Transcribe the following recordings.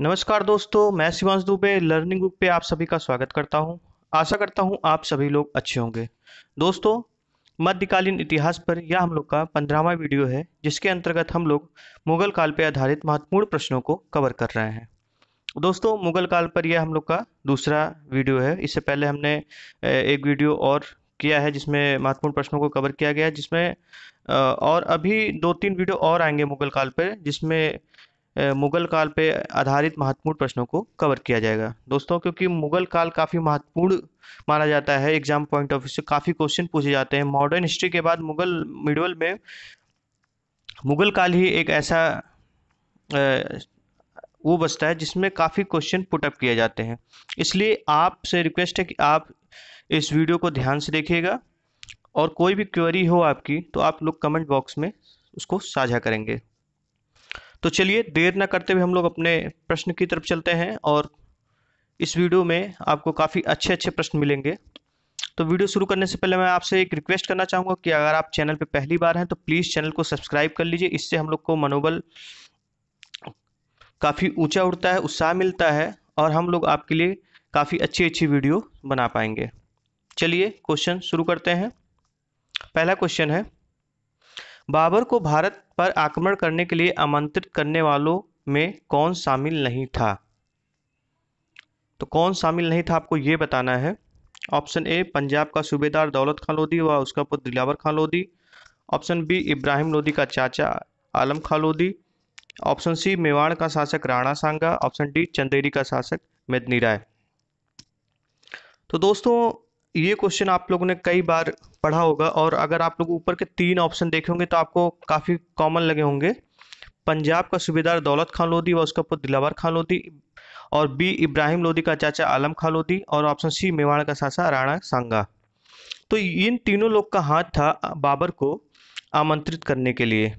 नमस्कार दोस्तों मैं शिवांश दुबे लर्निंग बुक पे आप सभी का स्वागत करता हूँ आशा करता हूँ आप सभी लोग अच्छे होंगे दोस्तों मध्यकालीन इतिहास पर यह हम लोग का पंद्रहवा वीडियो है जिसके अंतर्गत हम लोग मुगल काल पर आधारित महत्वपूर्ण प्रश्नों को कवर कर रहे हैं दोस्तों मुगल काल पर यह हम लोग का दूसरा वीडियो है इससे पहले हमने एक वीडियो और किया है जिसमें महत्वपूर्ण प्रश्नों को कवर किया गया है जिसमें और अभी दो तीन वीडियो और आएंगे मुगल काल पर जिसमें मुग़ल काल पे आधारित महत्वपूर्ण प्रश्नों को कवर किया जाएगा दोस्तों क्योंकि मुग़ल काल काफ़ी महत्वपूर्ण माना जाता है एग्जाम पॉइंट ऑफ व्यू से काफ़ी क्वेश्चन पूछे जाते हैं मॉडर्न हिस्ट्री के बाद मुग़ल मिडल में मुग़ल काल ही एक ऐसा वो बचता है जिसमें काफ़ी क्वेश्चन पुटअप किए जाते हैं इसलिए आपसे रिक्वेस्ट है कि आप इस वीडियो को ध्यान से देखिएगा और कोई भी क्वेरी हो आपकी तो आप लोग कमेंट बॉक्स में उसको साझा करेंगे तो चलिए देर ना करते हुए हम लोग अपने प्रश्न की तरफ चलते हैं और इस वीडियो में आपको काफ़ी अच्छे अच्छे प्रश्न मिलेंगे तो वीडियो शुरू करने से पहले मैं आपसे एक रिक्वेस्ट करना चाहूँगा कि अगर आप चैनल पर पहली बार हैं तो प्लीज़ चैनल को सब्सक्राइब कर लीजिए इससे हम लोग को मनोबल काफ़ी ऊंचा उठता है उत्साह मिलता है और हम लोग आपके लिए काफ़ी अच्छी अच्छी वीडियो बना पाएंगे चलिए क्वेश्चन शुरू करते हैं पहला क्वेश्चन है बाबर को भारत पर आक्रमण करने के लिए आमंत्रित करने वालों में कौन शामिल नहीं था तो कौन शामिल नहीं था आपको ये बताना है ऑप्शन ए पंजाब का सूबेदार दौलत खां लोधी व उसका पुत्र दिलावर खां लोधी ऑप्शन बी इब्राहिम लोधी का चाचा आलम खां लोधी ऑप्शन सी मेवाड़ का शासक राणा सांगा ऑप्शन डी चंदेरी का शासक मेदनी राय तो दोस्तों ये क्वेश्चन आप लोगों ने कई बार पढ़ा होगा और अगर आप लोग ऊपर के तीन ऑप्शन देखे होंगे तो आपको काफ़ी कॉमन लगे होंगे पंजाब का सूबेदार दौलत खान लोधी व उसका पुत्र दिलावर खान लोधी और बी इब्राहिम लोधी का चाचा आलम खान लोधी और ऑप्शन सी मेवाड़ का सासा राणा सांगा तो इन तीनों लोग का हाथ था बाबर को आमंत्रित करने के लिए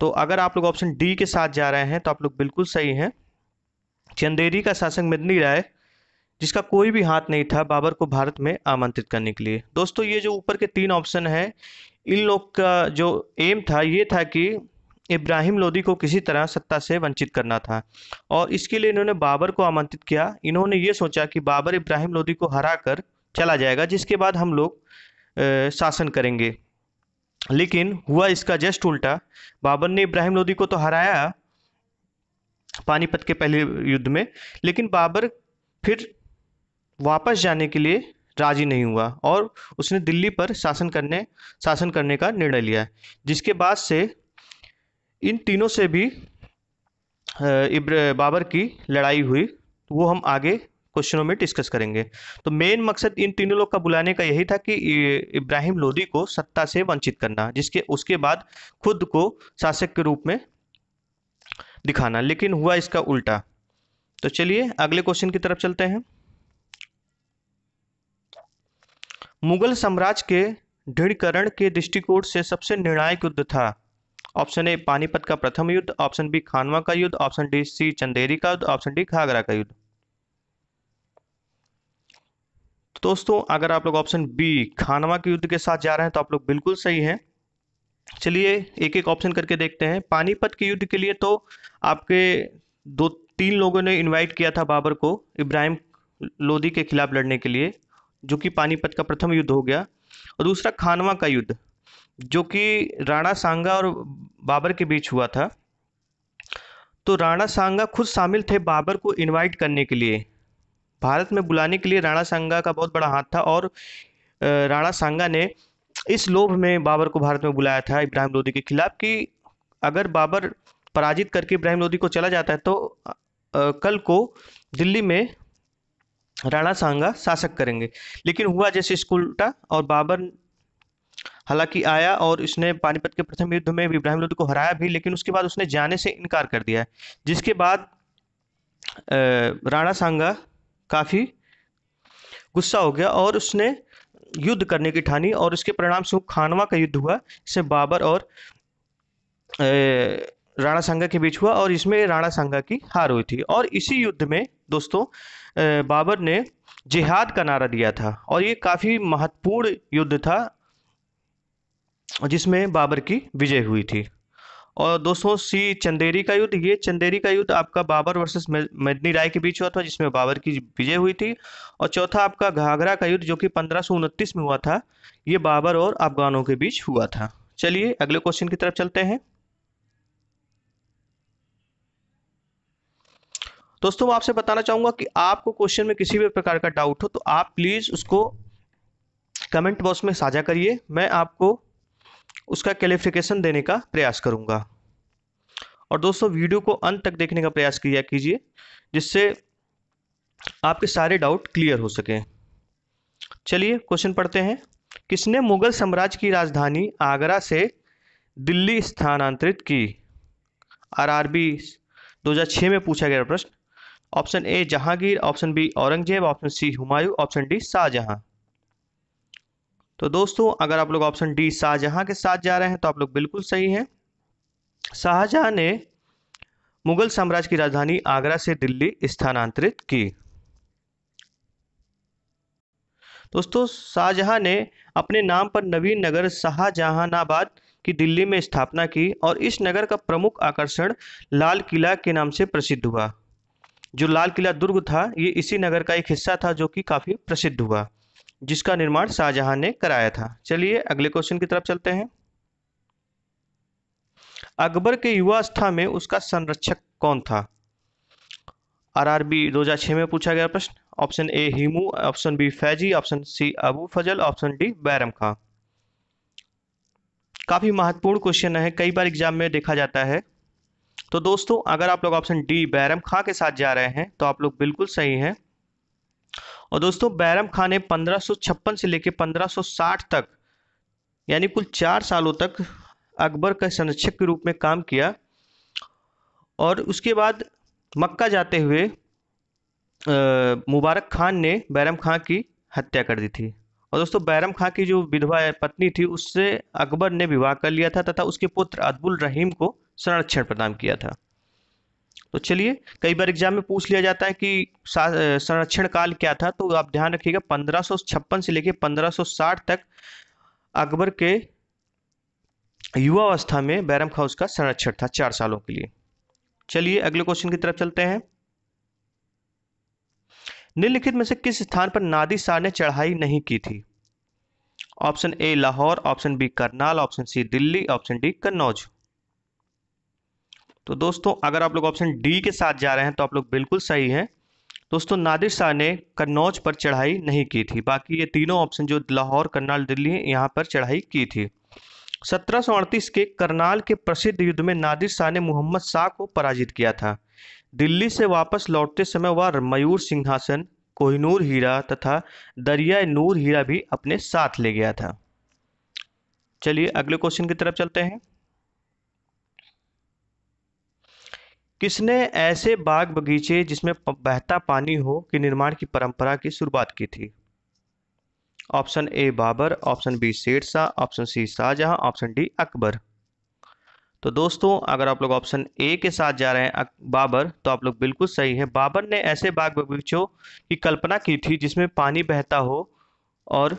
तो अगर आप लोग ऑप्शन डी के साथ जा रहे हैं तो आप लोग बिल्कुल सही हैं चंदेरी का शासक मिदनी राय जिसका कोई भी हाथ नहीं था बाबर को भारत में आमंत्रित करने के लिए दोस्तों ये जो ऊपर के तीन ऑप्शन हैं इन लोग का जो एम था ये था कि इब्राहिम लोदी को किसी तरह सत्ता से वंचित करना था और इसके लिए इन्होंने बाबर को आमंत्रित किया इन्होंने ये सोचा कि बाबर इब्राहिम लोदी को हरा कर चला जाएगा जिसके बाद हम लोग शासन करेंगे लेकिन हुआ इसका जस्ट उल्टा बाबर ने इब्राहिम लोदी को तो हराया पानीपत के पहले युद्ध में लेकिन बाबर फिर वापस जाने के लिए राजी नहीं हुआ और उसने दिल्ली पर शासन करने शासन करने का निर्णय लिया जिसके बाद से इन तीनों से भी इब्र बाबर की लड़ाई हुई वो हम आगे क्वेश्चनों में डिस्कस करेंगे तो मेन मकसद इन तीनों लोग का बुलाने का यही था कि इब्राहिम लोदी को सत्ता से वंचित करना जिसके उसके बाद खुद को शासक के रूप में दिखाना लेकिन हुआ इसका उल्टा तो चलिए अगले क्वेश्चन की तरफ चलते हैं मुगल साम्राज्य के दृढ़ीकरण के दृष्टिकोण से सबसे निर्णायक युद्ध था ऑप्शन ए पानीपत का प्रथम युद्ध ऑप्शन बी खानवा का युद्ध ऑप्शन डी सी चंदेरी का युद्ध ऑप्शन डी घाघरा का युद्ध तो दोस्तों अगर आप लोग ऑप्शन बी खानवा के युद्ध के साथ जा रहे हैं तो आप लोग बिल्कुल सही हैं चलिए एक एक ऑप्शन करके देखते हैं पानीपत के युद्ध के लिए तो आपके दो तीन लोगों ने इनवाइट किया था बाबर को इब्राहिम लोदी के खिलाफ लड़ने के लिए जो कि पानीपत का प्रथम युद्ध हो गया और दूसरा खानवा का युद्ध जो कि राणा सांगा और बाबर के बीच हुआ था तो राणा सांगा खुद शामिल थे बाबर को इनवाइट करने के लिए भारत में बुलाने के लिए राणा सांगा का बहुत बड़ा हाथ था और राणा सांगा ने इस लोभ में बाबर को भारत में बुलाया था इब्राहिम लोदी के खिलाफ कि अगर बाबर पराजित करके इब्राहिम लोदी को चला जाता है तो कल को दिल्ली में राणा सांगा शासक करेंगे लेकिन हुआ जैसे इसको उल्टा और बाबर हालांकि आया और इसने पानीपत के प्रथम युद्ध में इब्राहिम लोधी को हराया भी लेकिन उसके बाद उसने जाने से इनकार कर दिया जिसके बाद राणा सांगा काफ़ी गुस्सा हो गया और उसने युद्ध करने की ठानी और इसके परिणाम से खानवा का युद्ध हुआ इसे बाबर और राणा सांगा के बीच हुआ और इसमें राणा सांगा की हार हुई थी और इसी युद्ध में दोस्तों बाबर ने जिहाद का नारा दिया था और ये काफ़ी महत्वपूर्ण युद्ध था जिसमें बाबर की विजय हुई थी और दोस्तों सी चंदेरी का युद्ध ये चंदेरी का युद्ध आपका बाबर वर्सेस मेदनी राय के बीच हुआ था जिसमें बाबर की विजय हुई थी और चौथा आपका घाघरा का युद्ध जो कि पंद्रह में हुआ था ये बाबर और अफगानों के बीच हुआ था चलिए अगले क्वेश्चन की तरफ चलते हैं दोस्तों मैं आपसे बताना चाहूंगा कि आपको क्वेश्चन में किसी भी प्रकार का डाउट हो तो आप प्लीज़ उसको कमेंट बॉक्स में साझा करिए मैं आपको उसका क्लेरिफिकेशन देने का प्रयास करूँगा और दोस्तों वीडियो को अंत तक देखने का प्रयास किया कीजिए जिससे आपके सारे डाउट क्लियर हो सके चलिए क्वेश्चन पढ़ते हैं किसने मुगल साम्राज्य की राजधानी आगरा से दिल्ली स्थानांतरित की आरआरबी 2006 में पूछा गया प्रश्न option A Jahangir option B Aurangzeb option C Humayun option D Shahjahan तो दोस्तों अगर आप लोग ऑप्शन डी शाहजहां के साथ जा रहे हैं तो आप लोग बिल्कुल सही हैं शाहजहां ने मुगल साम्राज्य की राजधानी आगरा से दिल्ली स्थानांतरित की दोस्तों शाहजहां ने अपने नाम पर नवीन नगर शाहजहानाबाद की दिल्ली में स्थापना की और इस नगर का प्रमुख आकर्षण लाल किला के नाम से प्रसिद्ध हुआ जो लाल किला दुर्ग था ये इसी नगर का एक हिस्सा था जो कि काफ़ी प्रसिद्ध हुआ जिसका निर्माण शाहजहां ने कराया था चलिए अगले क्वेश्चन की तरफ चलते हैं अकबर के युवावस्था में उसका संरक्षक कौन था आरआरबी 2006 में पूछा गया प्रश्न option A Hemu option B Faizi option C Abu Fazal option D Bairam Khan काफ़ी महत्वपूर्ण क्वेश्चन है कई बार एग्जाम में देखा जाता है तो दोस्तों अगर आप लोग ऑप्शन डी बैरम खां के साथ जा रहे हैं तो आप लोग बिल्कुल सही हैं और दोस्तों बैरम खां ने पंद्रह से लेकर पंद्रह तक यानी कुल चार सालों तक अकबर का संरक्षक के रूप में काम किया और उसके बाद मक्का जाते हुए मुबारक खान ने बैरम खां की हत्या कर दी थी और दोस्तों बैरम खां की जो विधवा पत्नी थी उससे अकबर ने विवाह कर लिया था तथा उसके पुत्र अदबुल रहीम को संरक्षण प्रदान किया था तो चलिए कई बार एग्जाम में पूछ लिया जाता है कि संरक्षण काल क्या था तो आप ध्यान रखिएगा पंद्रह से लेकर 1560 तक अकबर के युवावस्था में बैरम खाउस का संरक्षण था चार सालों के लिए चलिए अगले क्वेश्चन की तरफ चलते हैं निम्नलिखित में से किस स्थान पर नादी शाह ने चढ़ाई नहीं की थी option A Lahore option B Karnal option C Delhi option D Kannauj तो दोस्तों अगर आप लोग ऑप्शन डी के साथ जा रहे हैं तो आप लोग बिल्कुल सही हैं दोस्तों नादिर शाह ने कन्नौज पर चढ़ाई नहीं की थी बाकी ये तीनों ऑप्शन जो लाहौर करनाल दिल्ली है यहाँ पर चढ़ाई की थी सत्रह के करनाल के प्रसिद्ध युद्ध में नादिर शाह ने मोहम्मद शाह को पराजित किया था दिल्ली से वापस लौटते समय वह मयूर सिंहासन कोहिनूर हीरा तथा दरिया नूर हीरा भी अपने साथ ले गया था चलिए अगले क्वेश्चन की तरफ चलते हैं किसने ऐसे बाग बगीचे जिसमें बहता पानी हो के निर्माण की परंपरा की शुरुआत की थी option A Babur option B Sher Shah option C Shahjahan option D Akbar तो दोस्तों अगर आप लोग ऑप्शन ए के साथ जा रहे हैं बाबर तो आप लोग बिल्कुल सही हैं बाबर ने ऐसे बाग बगीचों की कल्पना की थी जिसमें पानी बहता हो और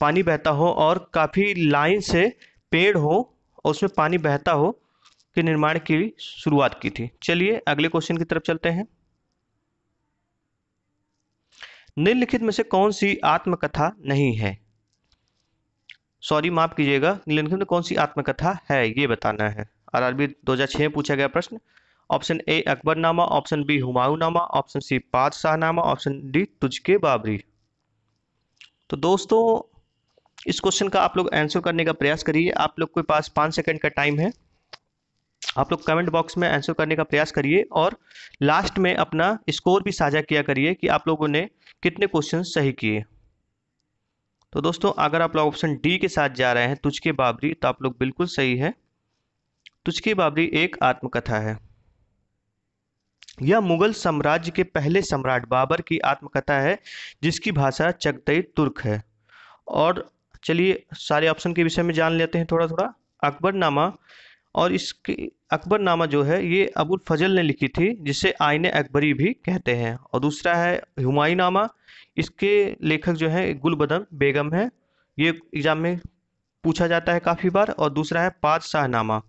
पानी बहता हो और काफ़ी लाइन से पेड़ हो और उसमें पानी बहता हो के निर्माण की शुरुआत की थी चलिए अगले क्वेश्चन की तरफ चलते हैं निम्नलिखित में से कौन सी आत्मकथा नहीं है सॉरी माफ कीजिएगा निम्नलिखित में कौन सी आत्मकथा है ये बताना है आरआरबी 2006 में पूछा गया प्रश्न option A Akbarnama option B Nama option C Shahnama option D Tuzuk Baburi तो दोस्तों इस क्वेश्चन का आप लोग आंसर करने का प्रयास करिए आप लोग के पास पाँच सेकंड का टाइम है आप लोग कमेंट बॉक्स में आंसर करने का प्रयास करिए और लास्ट में अपना स्कोर भी साझा किया करिए कि आप लोगों ने कितने क्वेश्चन सही किए तो दोस्तों अगर आप लोग ऑप्शन डी के साथ जा रहे हैं तुझके बाबरी तो आप लोग बिल्कुल सही है तुझके बाबरी एक आत्मकथा है यह मुगल साम्राज्य के पहले सम्राट बाबर की आत्मकथा है जिसकी भाषा चगतई तुर्क है और चलिए सारे ऑप्शन के विषय में जान लेते हैं थोड़ा थोड़ा अकबरनामा और इसकी अकबरनामा जो है ये अबुल फजल ने लिखी थी जिसे आयन अकबरी भी कहते हैं और दूसरा है हुमायूं नामा इसके लेखक जो है गुलबदन बेगम है ये एग्ज़ाम में पूछा जाता है काफ़ी बार और दूसरा है पाँच शाहनामा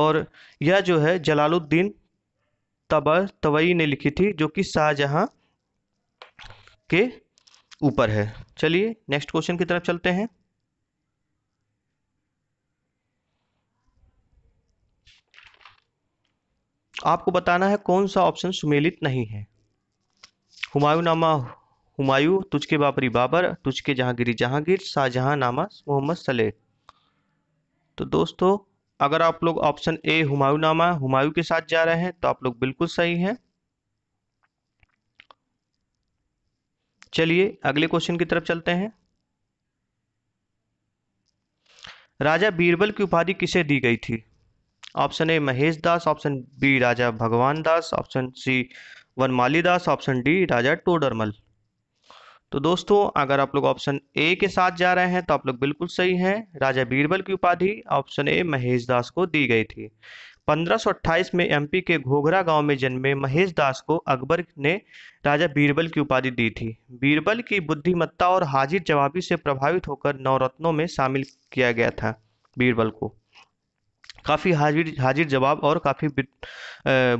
और यह जो है जलालुद्दीन तबर तवई ने लिखी थी जो कि शाहजहाँ के ऊपर है चलिए नेक्स्ट क्वेश्चन की तरफ चलते हैं आपको बताना है कौन सा ऑप्शन सुमेलित नहीं है हुमायूं नामा हुमायूं तुझके बाबरी बाबर तुझके जहांगीरी जहांगीर शाहजहां नामा मोहम्मद सलेह तो दोस्तों अगर आप लोग ऑप्शन ए हुमायूं नामा हुमायूं के साथ जा रहे हैं तो आप लोग बिल्कुल सही हैं चलिए अगले क्वेश्चन की तरफ चलते हैं राजा बीरबल की उपाधि किसे दी गई थी option A Mahesh Das option B Raja Bhagwan Das option C Vanmali Das option D Raja Todarmal तो दोस्तों अगर आप लोग ऑप्शन ए के साथ जा रहे हैं तो आप लोग बिल्कुल सही हैं राजा बीरबल की उपाधि ऑप्शन ए महेश दास को दी गई थी 1528 में एमपी के घोघरा गांव में जन्मे महेश दास को अकबर ने राजा बीरबल की उपाधि दी थी बीरबल की बुद्धिमत्ता और हाजिर जवाबी से प्रभावित होकर नवरत्नों में शामिल किया गया था बीरबल को काफ़ी हाजिर हाजिर जवाब और काफ़ी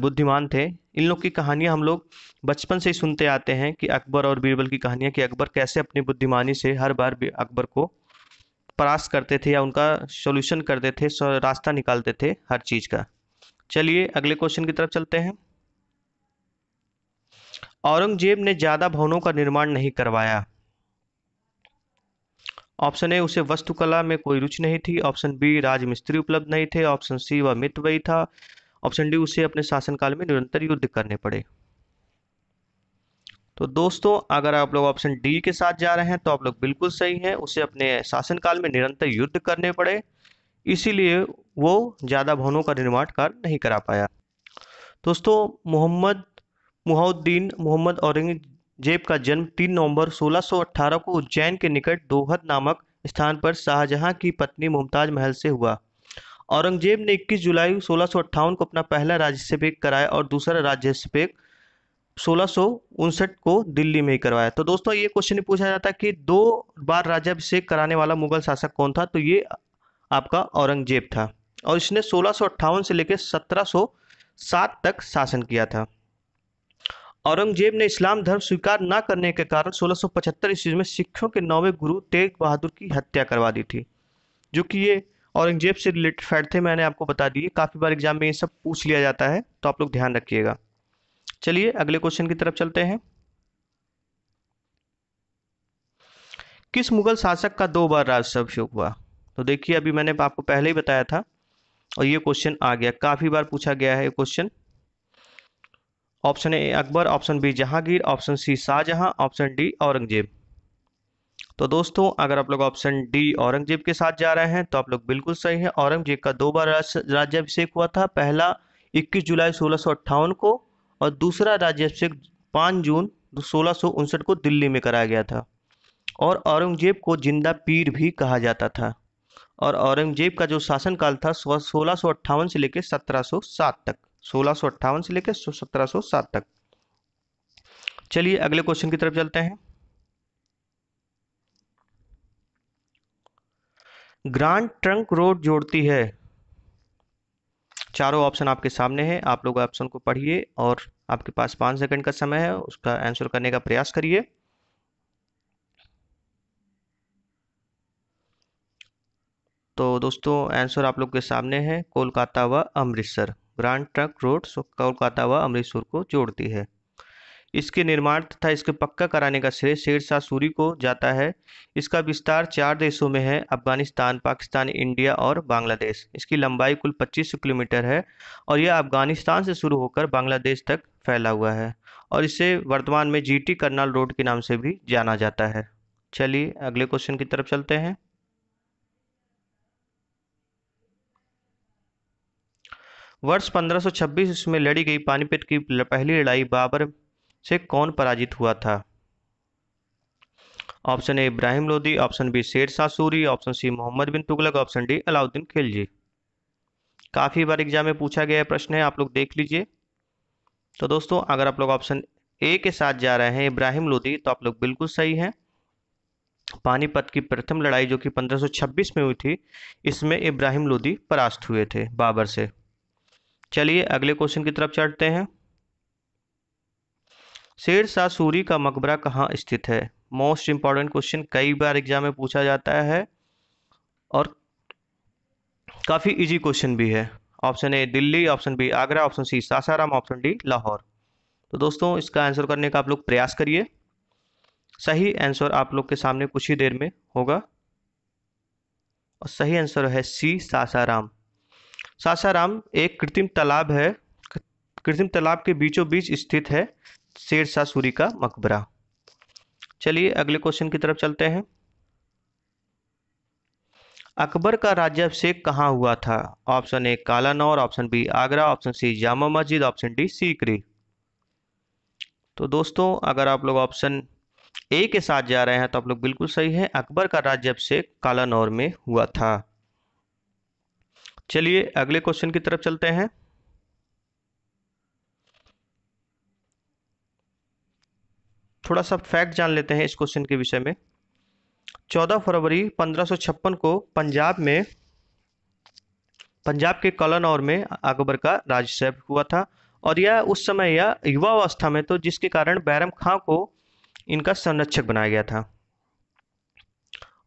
बुद्धिमान थे इन लोग की कहानियाँ हम लोग बचपन से ही सुनते आते हैं कि अकबर और बीरबल की कहानियाँ कि अकबर कैसे अपनी बुद्धिमानी से हर बार अकबर को परास करते थे या उनका सोल्यूशन करते थे रास्ता निकालते थे हर चीज़ का चलिए अगले क्वेश्चन की तरफ चलते हैं औरंगजेब ने ज़्यादा भवनों का निर्माण नहीं करवाया ऑप्शन ए उसे वस्तुकला में कोई रुचि नहीं थी ऑप्शन बी राजमिस्त्री उपलब्ध नहीं थे ऑप्शन सी वह मितवयी था ऑप्शन डी उसे अपने शासनकाल में निरंतर युद्ध करने पड़े तो दोस्तों अगर आप लोग ऑप्शन डी के साथ जा रहे हैं तो आप लोग बिल्कुल सही हैं उसे अपने शासनकाल में निरंतर युद्ध करने पड़े इसीलिए वो ज़्यादा भवनों का निर्माण कार्य नहीं करा पाया दोस्तों मोहम्मद मुहाउद्दीन मोहम्मद औरंगजेब जेब का जन्म 3 नवंबर 1618 को उज्जैन के निकट दोहद नामक स्थान पर शाहजहां की पत्नी मुमताज महल से हुआ औरंगजेब ने 21 जुलाई सोलह को अपना पहला राज्यभिषेक कराया और दूसरा राज्यभिषेक सोलह को दिल्ली में ही करवाया तो दोस्तों ये क्वेश्चन पूछा जाता कि दो बार राज्यभिषेक कराने वाला मुगल शासक कौन था तो ये आपका औरंगजेब था और इसने सोलह से लेकर सत्रह सात तक शासन किया था औरंगजेब ने इस्लाम धर्म स्वीकार न करने के कारण 1675 ईस्वी में सिखों के नौवे गुरु तेग बहादुर की हत्या करवा दी थी जो कि ये औरंगजेब से रिलेटेड फैक्ट थे मैंने आपको बता दिए काफ़ी बार एग्जाम में ये सब पूछ लिया जाता है तो आप लोग ध्यान रखिएगा चलिए अगले क्वेश्चन की तरफ चलते हैं किस मुगल शासक का दो बार राज्यभिषेक हुआ तो देखिए अभी मैंने आपको पहले ही बताया था और ये क्वेश्चन आ गया काफ़ी बार पूछा गया है ये question option A Akbar option B Jahangir option C Shahjahan option D Aurangzeb तो दोस्तों अगर आप लोग ऑप्शन डी औरंगजेब के साथ जा रहे हैं तो आप लोग बिल्कुल सही हैं औरंगजेब का दो बार राज्याभिषेक हुआ था पहला 21 जुलाई सोलह को और दूसरा राज्याभिषेक 5 जून सोलह को दिल्ली में कराया गया था और औरंगजेब को जिंदा पीर भी कहा जाता था और औरंगजेब का जो शासनकाल था सोलह से लेकर सत्रह तक सोलह से लेकर सत्रह सात तक चलिए अगले क्वेश्चन की तरफ चलते हैं ग्रांड ट्रंक रोड जोड़ती है चारों ऑप्शन आपके सामने है आप लोग ऑप्शन को पढ़िए और आपके पास पांच सेकंड का समय है उसका आंसर करने का प्रयास करिए तो दोस्तों आंसर आप लोग के सामने है कोलकाता व Amritsar grand trunk road Kolkata व अमृतसर को जोड़ती है इसके निर्माण तथा इसके पक्का कराने का श्रेय शेरशाह सूरी को जाता है इसका विस्तार चार देशों में है अफगानिस्तान पाकिस्तान इंडिया और बांग्लादेश इसकी लंबाई कुल 2500 किलोमीटर है और यह अफगानिस्तान से शुरू होकर बांग्लादेश तक फैला हुआ है और इसे वर्तमान में जीटी करनाल रोड के नाम से भी जाना जाता है चलिए अगले क्वेश्चन की तरफ चलते हैं वर्ष 1526 में लड़ी गई पानीपत की पहली लड़ाई बाबर से कौन पराजित हुआ था option A Ibrahim Lodi option B Sher Shah Suri option C Mohammad bin Tughlaq option D Alauddin Khilji काफ़ी बार एग्जाम में पूछा गया प्रश्न है आप लोग देख लीजिए तो दोस्तों अगर आप लोग ऑप्शन ए के साथ जा रहे हैं इब्राहिम लोधी तो आप लोग बिल्कुल सही हैं पानीपत की प्रथम लड़ाई जो कि 1526 में हुई थी इसमें इब्राहिम लोधी परास्त हुए थे बाबर से चलिए अगले क्वेश्चन की तरफ चढ़ते हैं शेर शाह सूरी का मकबरा कहाँ स्थित है मोस्ट इंपॉर्टेंट क्वेश्चन कई बार एग्जाम में पूछा जाता है और काफ़ी इजी क्वेश्चन भी है option A Delhi option B Agra option C Sasaram option D Lahore तो दोस्तों इसका आंसर करने का आप लोग प्रयास करिए सही आंसर आप लोग के सामने कुछ ही देर में होगा और सही आंसर है सी सासाराम सासाराम एक कृत्रिम तालाब है कृत्रिम तालाब के बीचों बीच स्थित है शेर शाह सूरी का मकबरा चलिए अगले क्वेश्चन की तरफ चलते हैं अकबर का राज्याभिषेक कहाँ हुआ था option A Kalanaur option B Agra option C Jama Masjid option D Sikri तो दोस्तों अगर आप लोग ऑप्शन ए के साथ जा रहे हैं तो आप लोग बिल्कुल सही है अकबर का राज्याभिषेक कालानौर में हुआ था चलिए अगले क्वेश्चन की तरफ चलते हैं थोड़ा सा फैक्ट जान लेते हैं इस क्वेश्चन के विषय में 14 फरवरी 1556 को पंजाब में पंजाब के कलनौर में अकबर का राज्यसेभ हुआ था और यह उस समय यह युवा अवस्था में तो जिसके कारण बैरम खां को इनका संरक्षक बनाया गया था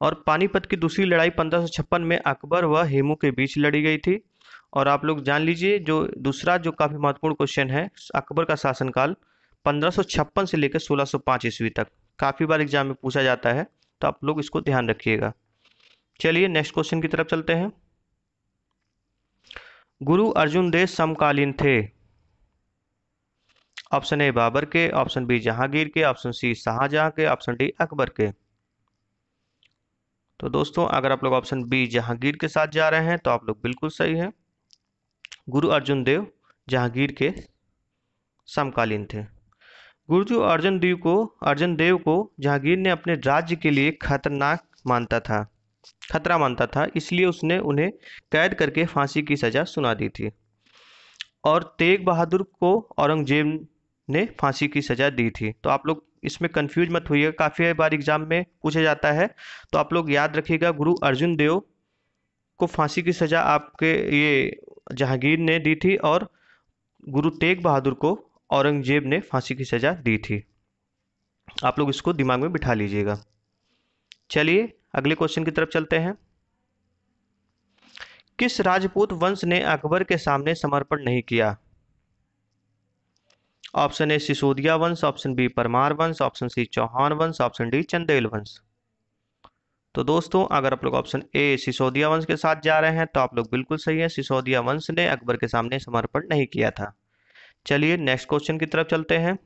और पानीपत की दूसरी लड़ाई पंद्रह में अकबर व हेमू के बीच लड़ी गई थी और आप लोग जान लीजिए जो दूसरा जो काफ़ी महत्वपूर्ण क्वेश्चन है अकबर का शासनकाल पंद्रह से लेकर 1605 ईस्वी तक काफ़ी बार एग्जाम में पूछा जाता है तो आप लोग इसको ध्यान रखिएगा चलिए नेक्स्ट क्वेश्चन की तरफ चलते हैं गुरु अर्जुन देव समकालीन थे ऑप्शन ए बाबर के ऑप्शन बी जहांगीर के ऑप्शन सी शाहजहां के ऑप्शन डी अकबर के तो दोस्तों अगर आप लोग ऑप्शन बी जहांगीर के साथ जा रहे हैं तो आप लोग बिल्कुल सही हैं गुरु अर्जुन देव जहांगीर के समकालीन थे गुरुदेव अर्जुन देव को अर्जुन देव को जहांगीर ने अपने राज्य के लिए खतरनाक मानता था खतरा मानता था इसलिए उसने उन्हें कैद करके फांसी की सज़ा सुना दी थी और तेग बहादुर को औरंगजेब ने फांसी की सज़ा दी थी तो आप लोग इसमें कंफ्यूज मत होइएगा काफ़ी बार एग्जाम में पूछा जाता है तो आप लोग याद रखिएगा गुरु अर्जुन देव को फांसी की सज़ा आपके ये जहांगीर ने दी थी और गुरु तेग बहादुर को औरंगजेब ने फांसी की सज़ा दी थी आप लोग इसको दिमाग में बिठा लीजिएगा चलिए अगले क्वेश्चन की तरफ चलते हैं किस राजपूत वंश ने अकबर के सामने समर्पण नहीं किया ऑप्शन ए सिसोदिया वंश ऑप्शन बी परमार वंश ऑप्शन सी चौहान वंश ऑप्शन डी चंदेल वंश तो दोस्तों अगर आप लोग ऑप्शन ए सिसोदिया वंश के साथ जा रहे हैं तो आप लोग बिल्कुल सही हैं सिसोदिया वंश ने अकबर के सामने समर्पण नहीं किया था चलिए नेक्स्ट क्वेश्चन की तरफ चलते हैं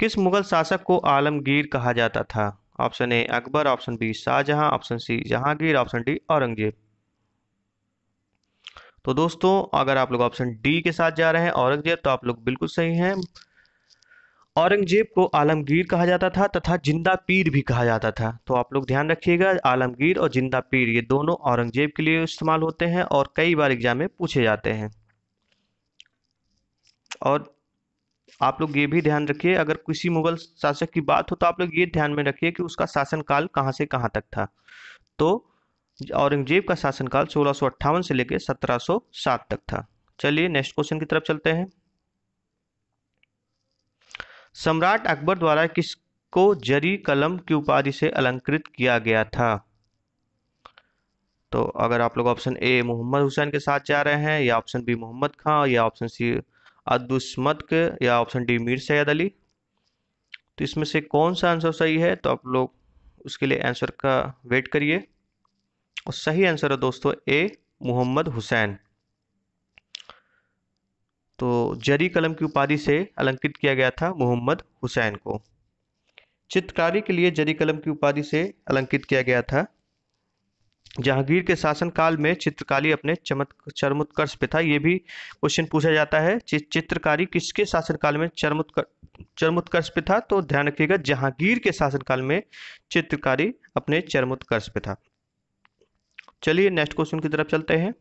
किस मुगल शासक को आलमगीर कहा जाता था option A Akbar option B Shahjahan option C Jahangir option D Aurangzeb तो दोस्तों अगर आप लोग ऑप्शन डी के साथ जा रहे हैं औरंगजेब तो आप लोग बिल्कुल सही हैं औरंगजेब को आलमगीर कहा जाता था तथा जिंदा पीर भी कहा जाता था तो आप लोग ध्यान रखिएगा आलमगीर और जिंदा पीर ये दोनों औरंगजेब के लिए इस्तेमाल होते हैं और कई बार एग्जाम में पूछे जाते हैं और आप लोग ये भी ध्यान रखिए अगर किसी मुगल शासक की बात हो तो आप लोग ये ध्यान में रखिए कि उसका शासनकाल कहाँ से कहाँ तक था तो औरंगजेब का शासनकाल सोलह से लेकर सत्रह तक था चलिए नेक्स्ट क्वेश्चन की तरफ चलते हैं सम्राट अकबर द्वारा किसको जरी कलम की उपाधि से अलंकृत किया गया था तो अगर आप लोग ऑप्शन ए मोहम्मद हुसैन के साथ जा रहे हैं या ऑप्शन बी मोहम्मद खां या ऑप्शन सी के या ऑप्शन डी मीर सैयद अली तो इसमें से कौन सा आंसर सही है तो आप लोग उसके लिए आंसर का वेट करिए और सही आंसर है दोस्तों ए मोहम्मद हुसैन तो जरी कलम की उपाधि से अलंकित किया गया था मोहम्मद हुसैन को चित्रकारी के लिए जरी कलम की उपाधि से अलंकित किया गया था जहांगीर के शासनकाल में चित्रकारी अपने चमत् चरमोत्कर्ष पे था ये भी क्वेश्चन पूछा जाता है चि, चित्रकारी किसके शासनकाल में चरमोत्कर चरमोत्कर्ष पे था तो ध्यान रखिएगा जहांगीर के शासनकाल में चित्रकारी अपने चरमोत्कर्ष पे था चलिए नेक्स्ट क्वेश्चन की तरफ चलते हैं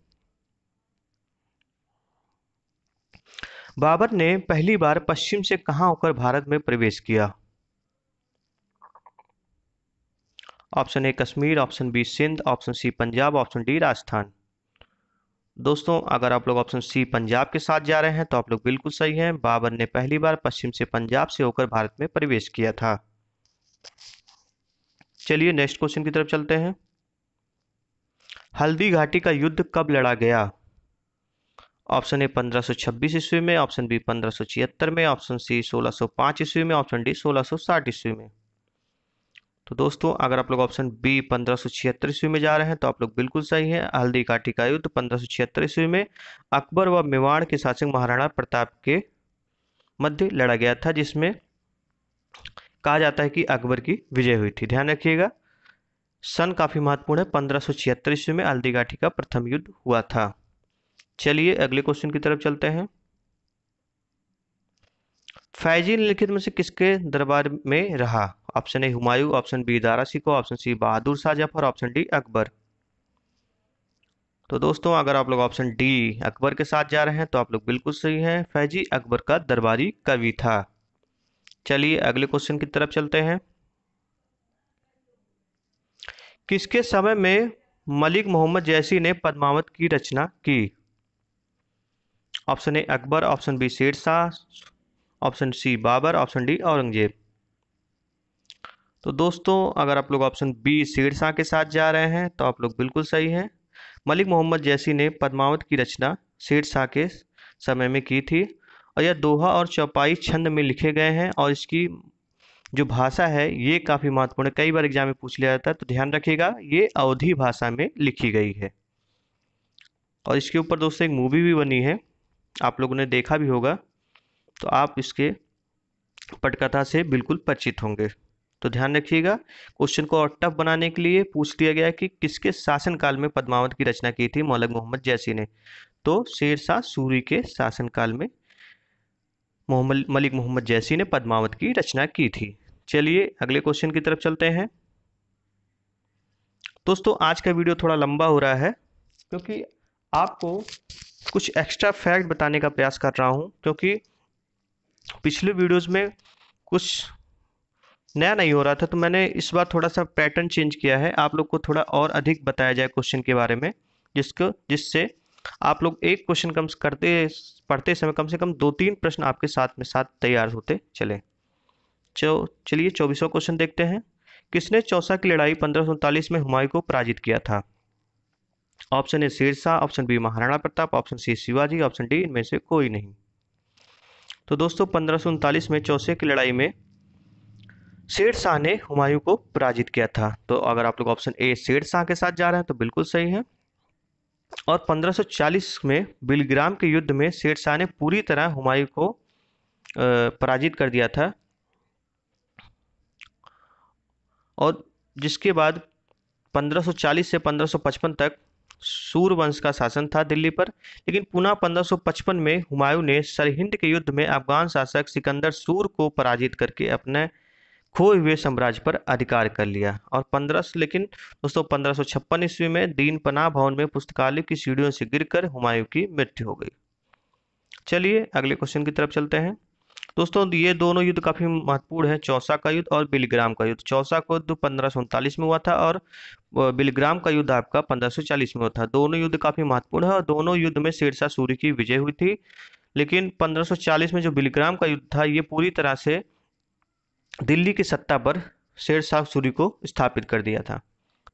बाबर ने पहली बार पश्चिम से कहां होकर भारत में प्रवेश किया option A Kashmir option B Sindh option C Punjab option D Rajasthan दोस्तों अगर आप लोग ऑप्शन सी पंजाब के साथ जा रहे हैं तो आप लोग बिल्कुल सही हैं बाबर ने पहली बार पश्चिम से पंजाब से होकर भारत में प्रवेश किया था चलिए नेक्स्ट क्वेश्चन की तरफ चलते हैं हल्दी घाटी का युद्ध कब लड़ा गया ऑप्शन ए 1526 ईस्वी में ऑप्शन बी 1576 में ऑप्शन सी 1605 ईस्वी में ऑप्शन डी 1660 ईस्वी में तो दोस्तों अगर आप लोग ऑप्शन बी 1576 ईस्वी में जा रहे हैं तो आप लोग बिल्कुल सही हैं हल्दी घाटी का युद्ध 1576 ईस्वी में अकबर व मेवाड़ के शासक महाराणा प्रताप के मध्य लड़ा गया था जिसमें कहा जाता है कि अकबर की विजय हुई थी ध्यान रखिएगा सन काफ़ी महत्वपूर्ण है पंद्रह सौ छिहत्तर ईस्वी में अल्दीघाठी का प्रथम युद्ध हुआ था चलिए अगले क्वेश्चन की तरफ चलते हैं फैजी निम्नलिखित में से किसके दरबार में रहा option A Humayun option B Dara Shikoh option C Bahadur Shah Zafar option D Akbar तो दोस्तों अगर आप लोग ऑप्शन डी अकबर के साथ जा रहे हैं तो आप लोग बिल्कुल सही हैं फैजी अकबर का दरबारी कवि था चलिए अगले क्वेश्चन की तरफ चलते हैं किसके समय में मलिक मोहम्मद जैसी ने पद्मावत की रचना की option A Akbar option B Shershah option C Babur option D Aurangzeb तो दोस्तों अगर आप लोग ऑप्शन बी शेरशाह के साथ जा रहे हैं तो आप लोग बिल्कुल सही हैं मलिक मोहम्मद जैसी ने पद्मावत की रचना शेरशाह के समय में की थी और यह दोहा और चौपाई छंद में लिखे गए हैं और इसकी जो भाषा है ये काफ़ी महत्वपूर्ण है कई बार एग्जाम में पूछ लिया जाता है तो ध्यान रखिएगा ये अवधि भाषा में लिखी गई है और इसके ऊपर दोस्तों एक मूवी भी बनी है आप लोगों ने देखा भी होगा तो आप इसके पटकथा से बिल्कुल परिचित होंगे तो ध्यान रखिएगा क्वेश्चन को और टफ बनाने के लिए पूछ लिया गया कि किसके शासनकाल में पद्मावत की रचना की थी मौलक मोहम्मद जैसी ने तो शाह सूरी के शासनकाल में मोहम्मद मलिक मोहम्मद जैसी ने पद्मावत की रचना की थी चलिए अगले क्वेश्चन की तरफ चलते हैं दोस्तों आज का वीडियो थोड़ा लंबा हो रहा है क्योंकि आपको कुछ एक्स्ट्रा फैक्ट बताने का प्रयास कर रहा हूँ क्योंकि पिछले वीडियोस में कुछ नया नहीं हो रहा था तो मैंने इस बार थोड़ा सा पैटर्न चेंज किया है आप लोग को थोड़ा और अधिक बताया जाए क्वेश्चन के बारे में जिसको जिससे आप लोग एक क्वेश्चन कम करते पढ़ते समय कम से कम दो तीन प्रश्न आपके साथ में साथ तैयार होते चले चलिए चौबीसवा क्वेश्चन देखते हैं किसने चौसा की लड़ाई पंद्रह में हुमायूं को पराजित किया था option A Shershah option B Maharana Pratap option C Shivaji option D इनमें से कोई नहीं तो दोस्तों पंद्रह में चौसे की लड़ाई में शेर शाह ने हुमायूं को पराजित किया था तो अगर आप लोग ऑप्शन ए शेर शाह के साथ जा रहे हैं तो बिल्कुल सही है और 1540 में बिलग्राम के युद्ध में शेर शाह ने पूरी तरह हुमायूं को पराजित कर दिया था और जिसके बाद 1540 से 1555 तक वंश का शासन था दिल्ली पर लेकिन पुनः 1555 में हुमायूं ने सरहिंद के युद्ध में अफगान शासक सिकंदर सूर को पराजित करके अपने खोए हुए साम्राज्य पर अधिकार कर लिया और पंद्रह लेकिन दोस्तों पंद्रह ईस्वी में दीन पनाह भवन में पुस्तकालय की सीढ़ियों से गिरकर हुमायूं की मृत्यु हो गई चलिए अगले क्वेश्चन की तरफ चलते हैं दोस्तों ये दोनों युद्ध काफ़ी महत्वपूर्ण है चौसा का युद्ध और बिलग्राम का युद्ध चौसा का युद्ध पंद्रह में हुआ था और बिलग्राम का युद्ध आपका पंद्रह में हुआ था दोनों युद्ध काफ़ी महत्वपूर्ण है और दोनों युद्ध में शेरशाह सूर्य की विजय हुई थी लेकिन 1540 में जो बिलग्राम का युद्ध था ये पूरी तरह से दिल्ली की सत्ता पर शेर शाह सूरी को स्थापित कर दिया था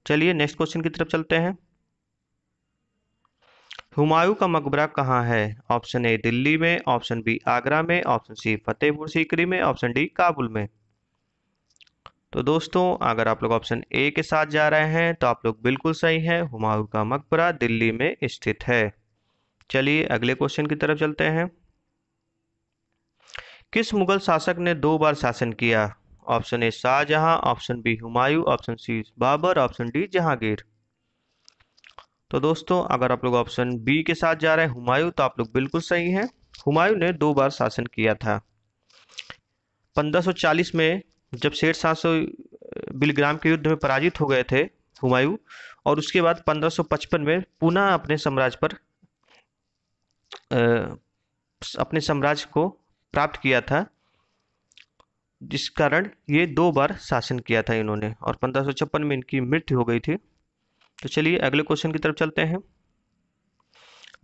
चलिए नेक्स्ट क्वेश्चन की तरफ चलते हैं हुमायूं का मकबरा कहाँ है ऑप्शन ए दिल्ली में ऑप्शन बी आगरा में ऑप्शन सी फतेहपुर सीकरी में ऑप्शन डी काबुल में तो दोस्तों अगर आप लोग ऑप्शन ए के साथ जा रहे हैं तो आप लोग बिल्कुल सही हैं हुमायूं का मकबरा दिल्ली में स्थित है चलिए अगले क्वेश्चन की तरफ चलते हैं किस मुगल शासक ने दो बार शासन किया option A Shahjahan option B Humayun option C Babur option D Jahangir तो दोस्तों अगर आप लोग ऑप्शन बी के साथ जा रहे हैं हुमायूं तो आप लोग बिल्कुल सही हैं हुमायूं ने दो बार शासन किया था 1540 में जब शेर शाह सौ बिलग्राम के युद्ध में पराजित हो गए थे हुमायूं और उसके बाद 1555 में पुनः अपने साम्राज्य पर आ, अपने साम्राज्य को प्राप्त किया था जिस कारण ये दो बार शासन किया था इन्होंने और पंद्रह में इनकी मृत्यु हो गई थी तो चलिए अगले क्वेश्चन की तरफ चलते हैं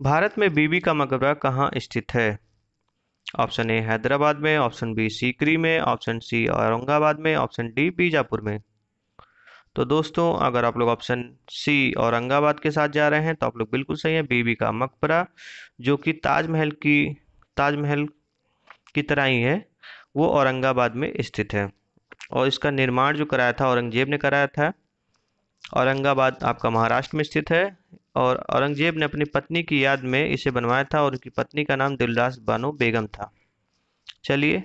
भारत में बीबी का मकबरा कहाँ स्थित है ऑप्शन ए हैदराबाद में ऑप्शन बी सीकरी में ऑप्शन सी औरंगाबाद में ऑप्शन डी बीजापुर में तो दोस्तों अगर आप लोग ऑप्शन सी औरंगाबाद के साथ जा रहे हैं तो आप लोग बिल्कुल सही हैं बीबी का मकबरा जो कि ताजमहल की ताजमहल की तरह ही है वो औरंगाबाद में स्थित है और इसका निर्माण जो कराया था औरंगजेब ने कराया था औरंगाबाद आपका महाराष्ट्र में स्थित है और औरंगजेब ने अपनी पत्नी की याद में इसे बनवाया था और उनकी पत्नी का नाम दिलदास बानो बेगम था चलिए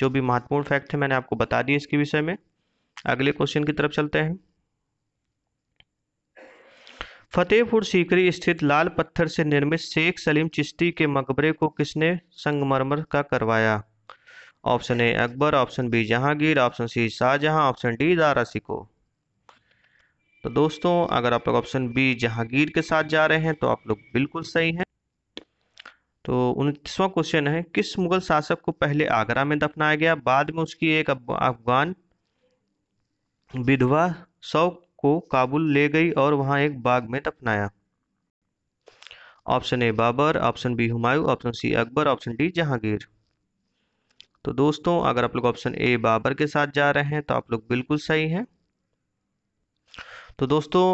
जो भी महत्वपूर्ण फैक्ट है मैंने आपको बता दिए इसके विषय में अगले क्वेश्चन की तरफ चलते हैं फतेहपुर सीकरी स्थित लाल पत्थर से निर्मित शेख सलीम चिश्ती के मकबरे को किसने संगमरमर का करवाया option A Akbar option B Jahangir option C Shahjahan option D Dara Shikoh तो दोस्तों अगर आप लोग ऑप्शन बी जहांगीर के साथ जा रहे हैं तो आप लोग बिल्कुल सही हैं तो उनतीसवां क्वेश्चन है किस मुगल शासक को पहले आगरा में दफनाया गया बाद में उसकी एक अफगान विधवा शव को काबुल ले गई और वहां एक बाग में दफनाया option A Babur option B Humayun option C Akbar option D Jahangir तो दोस्तों अगर आप लोग ऑप्शन ए बाबर के साथ जा रहे हैं तो आप लोग बिल्कुल सही हैं तो दोस्तों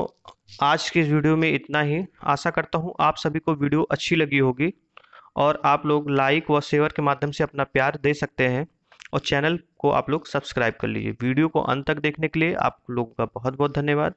आज के इस वीडियो में इतना ही आशा करता हूँ आप सभी को वीडियो अच्छी लगी होगी और आप लोग लाइक व शेयर के माध्यम से अपना प्यार दे सकते हैं और चैनल को आप लोग सब्सक्राइब कर लीजिए वीडियो को अंत तक देखने के लिए आप लोगों का बहुत बहुत धन्यवाद